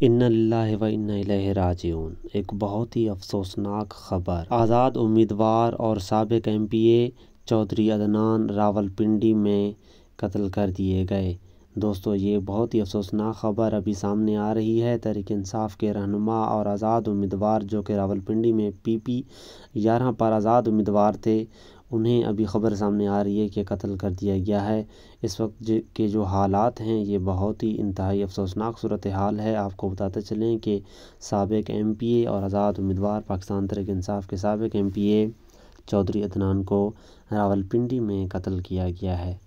व राजून एक बहुत ही अफसोसनाक खबर आज़ाद उम्मीदवार और सबक M P A Chaudhry Adnan Rawalpindi में कत्ल कर दिए गए दोस्तों ये बहुत ही अफसोसनाक खबर अभी सामने आ रही है तरीक इंसाफ के रहनुमा और आज़ाद उम्मीदवार जो कि रावलपिंडी में पी पी ग्यारह पर आज़ाद उम्मीदवार थे उन्हें अभी ख़बर सामने आ रही है कि कत्ल कर दिया गया है इस वक्त के जो हालात हैं ये बहुत ही इंतहाई अफसोसनाक सूरत हाल है आपको बताते चलें कि सबक एम पी ए और आज़ाद उम्मीदवार पाकिस्तान तरक इंसाफ के सबक M P A Chaudhry Adnan को रावलपिंडी में कत्ल किया गया है